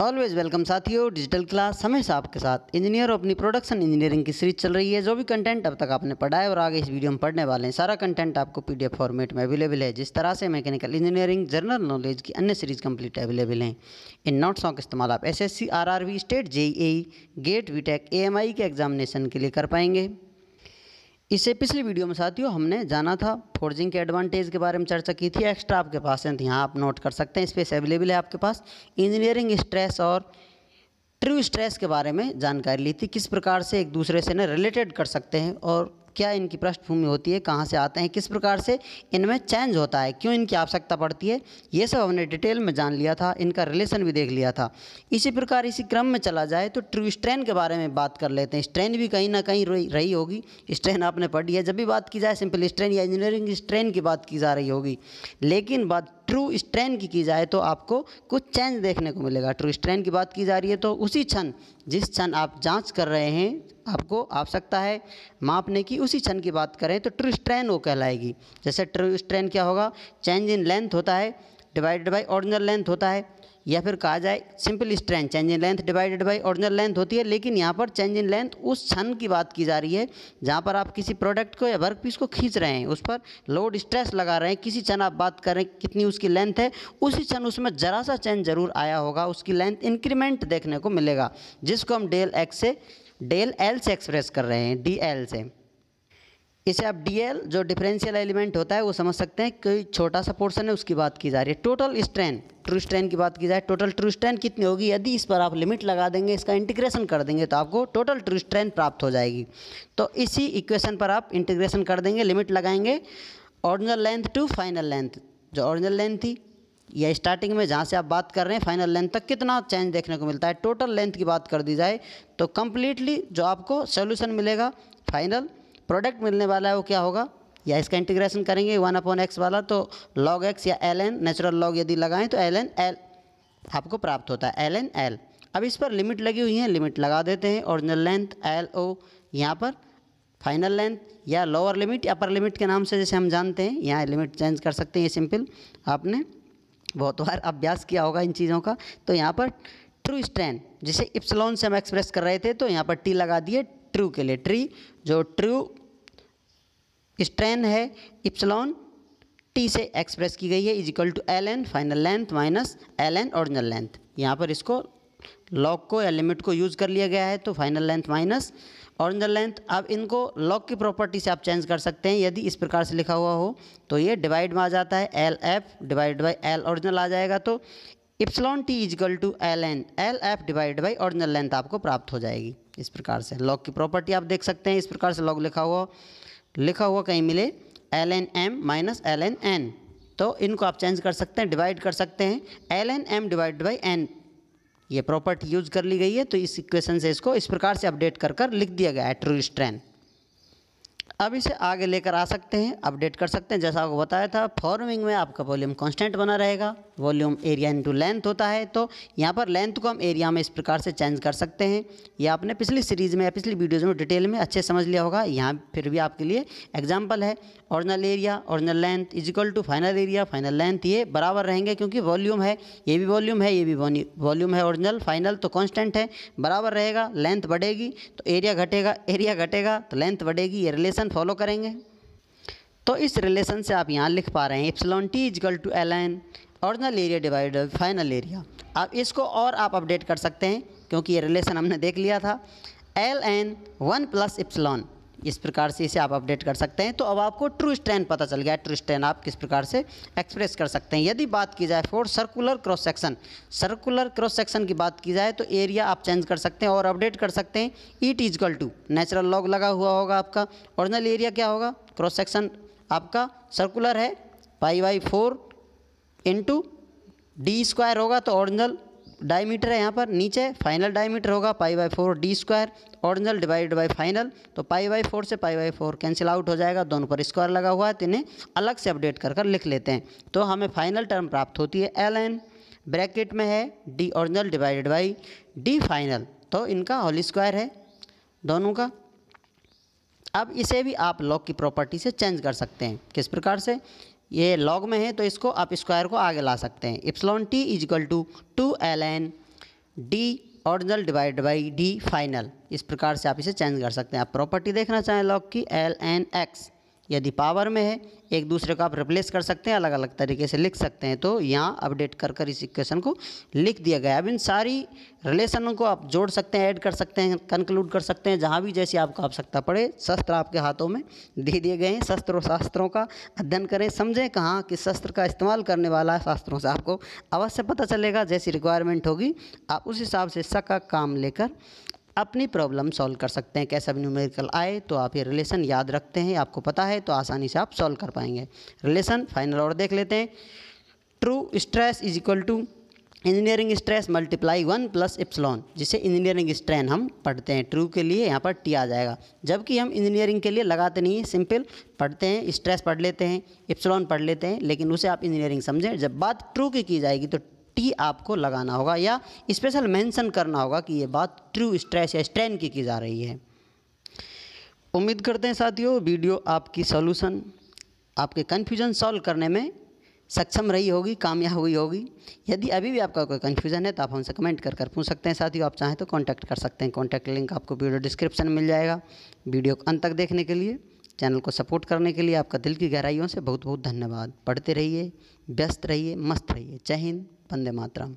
always welcome साथियों digital class हमेशा आपके साथ इंजीनियर अपनी प्रोडक्शन इंजीनियरिंग की सीरीज चल रही है जो भी कंटेंट अब तक आपने पढ़ा है और आगे इस वीडियो में पढ़ने वाले हैं सारा कंटेंट आपको पीडीएफ फॉर्मेट में अवेलेबल है जिस तरह से मैकेनिकल इंजीनियरिंग जनरल नॉलेज की अन्य सीरीज कंप्लीट अवेलेबल हैं इन नोट्सों का इस्तेमाल आप S S state E GATE वीटेक ए के एग्जामिनेशन के लिए कर पाएंगे इससे पिछली वीडियो में साथियों हमने जाना था फोर्जिंग के एडवांटेज के बारे में चर्चा की थी एक्स्ट्रा आपके पास है तो यहाँ आप नोट कर सकते हैं स्पेस अवेलेबल है आपके पास इंजीनियरिंग स्ट्रेस और ट्रू स्ट्रेस के बारे में जानकारी ली थी किस प्रकार से एक दूसरे से ना रिलेटेड कर सकते हैं और क्या इनकी पृष्ठभूमि होती है कहाँ से आते हैं किस प्रकार से इनमें चेंज होता है क्यों इनकी आवश्यकता पड़ती है ये सब हमने डिटेल में जान लिया था इनका रिलेशन भी देख लिया था इसी प्रकार इसी क्रम में चला जाए तो ट्रू स्ट्रेन के बारे में बात कर लेते हैं स्ट्रेन भी कहीं ना कहीं रही होगी स्ट्रेन आपने पढ़ी है जब भी बात की जाए सिंपल स्ट्रेन या इंजीनियरिंग स्ट्रेन की बात की जा रही होगी लेकिन बात ट्रू स्ट्रेन की की जाए तो आपको कुछ चेंज देखने को मिलेगा ट्रू स्ट्रेन की बात की जा रही है तो उसी क्षण जिस क्षण आप जांच कर रहे हैं आपको आवश्यकता है मापने की उसी क्षण की बात करें तो ट्रू स्ट्रेन वो कहलाएगी जैसे ट्रू स्ट्रेन क्या होगा चेंज इन लेंथ होता है डिवाइडेड बाई ऑर्डिनल लेंथ होता है या फिर कहा जाए simple strength change in length divided by original length होती है लेकिन यहाँ पर चेंज इन लेंथ उस क्षण की बात की जा रही है जहाँ पर आप किसी प्रोडक्ट को या वर्क पीस को खींच रहे हैं उस पर लोड स्ट्रेस लगा रहे हैं किसी क्षण आप बात करें कितनी उसकी लेंथ है उसी क्षण उसमें ज़रा सा चेंज जरूर आया होगा उसकी लेंथ इंक्रीमेंट देखने को मिलेगा जिसको हम डेल एक्स से डेल एल से एक्सप्रेस कर रहे हैं डी एल से इसे आप डीएल जो डिफरेंशियल एलिमेंट होता है वो समझ सकते हैं कोई छोटा सा पोर्शन है उसकी बात की जा रही है टोटल स्ट्रेन ट्रू स्ट्रेन की बात की जाए टोटल ट्रू स्ट्रेन कितनी होगी यदि इस पर आप लिमिट लगा देंगे इसका इंटीग्रेशन कर देंगे तो आपको टोटल ट्रू स्ट्रेन प्राप्त हो जाएगी तो इसी इक्वेशन पर आप इंटीग्रेशन कर देंगे लिमिट लगाएंगे original length to final length जो ऑरिजिनल लेंथ थी या स्टार्टिंग में जहाँ से आप बात कर रहे हैं फाइनल लेंथ तक कितना चेंज देखने को मिलता है टोटल लेंथ की बात कर दी जाए तो कम्प्लीटली जो आपको सोल्यूशन मिलेगा फाइनल प्रोडक्ट मिलने वाला है वो क्या होगा या इसका इंटीग्रेशन करेंगे वन अपॉन एक्स वाला तो लॉग एक्स या एल एन नेचुरल लॉग यदि लगाएं तो एल एन एल आपको प्राप्त होता है एल एन एल अब इस पर लिमिट लगी हुई है लिमिट लगा देते हैं ओरिजिनल लेंथ एल ओ यहाँ पर फाइनल लेंथ या लोअर लिमिट अपर लिमिट के नाम से जैसे हम जानते हैं यहाँ लिमिट चेंज कर सकते हैं ये सिंपल आपने बहुत बार अभ्यास किया होगा इन चीज़ों का तो यहाँ पर ट्रू स्टैंड जिसे इप्सलॉन से हम एक्सप्रेस कर रहे थे तो यहाँ पर टी लगा दिए ट्रू के लिए ट्री जो ट्रू स्ट्रेन है इप्सलॉन टी से एक्सप्रेस की गई है is equal to L N final length minus L N original length यहाँ पर इसको लॉग को या लिमिट को यूज़ कर लिया गया है तो final length minus original length अब इनको लॉग की प्रॉपर्टी से आप चेंज कर सकते हैं यदि इस प्रकार से लिखा हुआ हो तो ये डिवाइड में आ जाता है L F divide by L original आ जाएगा तो epsilon T is equal to L N L F divide by original length आपको प्राप्त हो जाएगी इस प्रकार से लॉग की प्रॉपर्टी आप देख सकते हैं इस प्रकार से लॉग लिखा हुआ लिखा हुआ कहीं मिले L N M minus L N N तो इनको आप चेंज कर सकते हैं डिवाइड कर सकते हैं L N M divide by N ये प्रॉपर्टी यूज कर ली गई है तो इस इक्वेशन से इसको इस प्रकार से अपडेट कर कर लिख दिया गया है ट्रू स्ट्रेन अब इसे आगे लेकर आ सकते हैं अपडेट कर सकते हैं जैसा आपको बताया था फॉर्मिंग में आपका वॉल्यूम कांस्टेंट बना रहेगा वॉल्यूम एरिया इंटू लेंथ होता है तो यहाँ पर लेंथ को हम एरिया में इस प्रकार से चेंज कर सकते हैं ये आपने पिछली सीरीज़ में या पिछली वीडियोज़ में डिटेल में अच्छे समझ लिया होगा यहाँ फिर भी आपके लिए एग्जाम्पल है original area original length is equal to final area final length ये बराबर रहेंगे क्योंकि वॉल्यूम है ये भी वॉल्यूम है ये भी वॉल्यूम है ऑरिजिनल फाइनल तो कॉन्स्टेंट है बराबर रहेगा लेंथ बढ़ेगी तो एरिया घटेगा एरिया घटेगा तो लेंथ बढ़ेगी ये रिलेशन फॉलो करेंगे तो इस रिलेशन से आप यहाँ लिख पा रहे हैं epsilon T equal to L N original area divided final area आप इसको और आप अपडेट कर सकते हैं क्योंकि ये रिलेशन हमने देख लिया था L N one plus epsilon इस प्रकार से इसे आप अपडेट कर सकते हैं तो अब आपको ट्रू स्टैन पता चल गया है ट्रू स्टैन आप किस प्रकार से एक्सप्रेस कर सकते हैं यदि बात की जाए for circular cross section circular cross section की बात की जाए तो एरिया आप चेंज कर सकते हैं और अपडेट कर सकते हैं ET equal to natural log लगा हुआ होगा आपका ओरिजिनल एरिया क्या होगा क्रॉस सेक्शन आपका सर्कुलर है pi by four into D square होगा तो ऑरिजिनल डायमीटर है यहाँ पर नीचे फाइनल डायमीटर होगा pi by four D square original divide by final तो पाई बाई फोर से pi by four cancel out हो जाएगा दोनों पर स्क्वायर लगा हुआ है तो इन्हें अलग से अपडेट कर कर लिख लेते हैं तो हमें फाइनल टर्म प्राप्त होती है एल एन ब्रैकेट में है D original divided by D final तो इनका होल स्क्वायर है दोनों का अब इसे भी आप लॉग की प्रॉपर्टी से चेंज कर सकते हैं किस प्रकार से ये लॉग में है तो इसको आप स्क्वायर को आगे ला सकते हैं epsilon T equal to two L N D original divide by D final इस प्रकार से आप इसे चेंज कर सकते हैं आप प्रॉपर्टी देखना चाहें लॉग की एल एन एक्स यदि पावर में है एक दूसरे को आप रिप्लेस कर सकते हैं अलग अलग तरीके से लिख सकते हैं तो यहाँ अपडेट कर कर इस इक्वेशन को लिख दिया गया अब इन सारी रिलेशनों को आप जोड़ सकते हैं ऐड कर सकते हैं कंक्लूड कर सकते हैं जहाँ भी जैसी आपको आवश्यकता पड़े शस्त्र आपके हाथों में दे दिए गए हैं शस्त्र और शास्त्रों का अध्ययन करें समझें कहाँ किस शस्त्र का इस्तेमाल करने वाला शास्त्रों से आपको अवश्य पता चलेगा जैसी रिक्वायरमेंट होगी आप उस हिसाब से इसका काम लेकर अपनी प्रॉब्लम सॉल्व कर सकते हैं कैसा भी न्यूमेरिकल आए तो आप ये रिलेशन याद रखते हैं आपको पता है तो आसानी से आप सॉल्व कर पाएंगे रिलेशन फाइनल और देख लेते हैं true stress is equal to engineering stress multiply one plus epsilon जिसे इंजीनियरिंग स्ट्रेन हम पढ़ते हैं ट्रू के लिए यहाँ पर टी आ जाएगा जबकि हम इंजीनियरिंग के लिए लगाते नहीं हैं सिंपल पढ़ते हैं स्ट्रेस पढ़ लेते हैं इप्सलॉन पढ़ लेते हैं लेकिन उसे आप इंजीनियरिंग समझें जब बात ट्रू की की जाएगी तो टी आपको लगाना होगा या स्पेशल मेंशन करना होगा कि ये बात ट्रू स्ट्रेस या स्ट्रेन की की जा रही है उम्मीद करते हैं साथियों वीडियो आपकी सॉल्यूशन आपके कन्फ्यूजन सॉल्व करने में सक्षम रही होगी कामयाब हुई होगी यदि अभी भी आपका कोई कन्फ्यूजन है तो आप हमसे कमेंट कर कर पूछ सकते हैं साथियों आप चाहें तो कॉन्टैक्ट कर सकते हैं कॉन्टैक्ट लिंक आपको वीडियो डिस्क्रिप्शन मिल जाएगा वीडियो को अंत तक देखने के लिए चैनल को सपोर्ट करने के लिए आपका दिल की गहराइयों से बहुत बहुत धन्यवाद पढ़ते रहिए व्यस्त रहिए मस्त रहिए जय हिंद वंदे मातरम